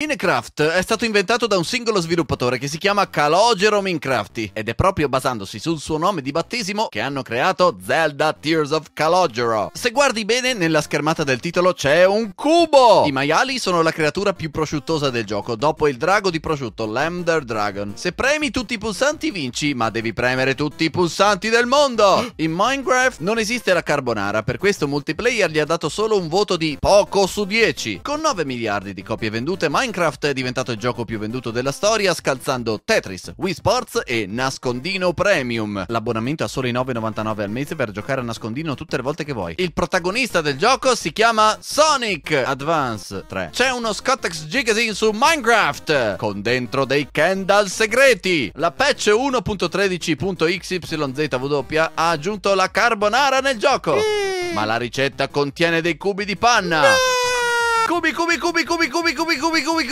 Minecraft è stato inventato da un singolo sviluppatore che si chiama Calogero Minecrafty ed è proprio basandosi sul suo nome di battesimo che hanno creato Zelda Tears of Calogero. Se guardi bene nella schermata del titolo c'è un cubo! I maiali sono la creatura più prosciuttosa del gioco dopo il drago di prosciutto, l'Emder Dragon. Se premi tutti i pulsanti vinci, ma devi premere tutti i pulsanti del mondo! In Minecraft non esiste la carbonara, per questo multiplayer gli ha dato solo un voto di poco su 10. Con 9 miliardi di copie vendute Minecraft Minecraft è diventato il gioco più venduto della storia scalzando Tetris, Wii Sports e Nascondino Premium. L'abbonamento è solo i 9,99 al mese per giocare a Nascondino tutte le volte che vuoi. Il protagonista del gioco si chiama Sonic Advance 3. C'è uno Scottex Jiggazine su Minecraft con dentro dei candle segreti. La patch 1.13.xyzw ha aggiunto la carbonara nel gioco. Ma la ricetta contiene dei cubi di panna. No! come, come, come, come, come, come, come,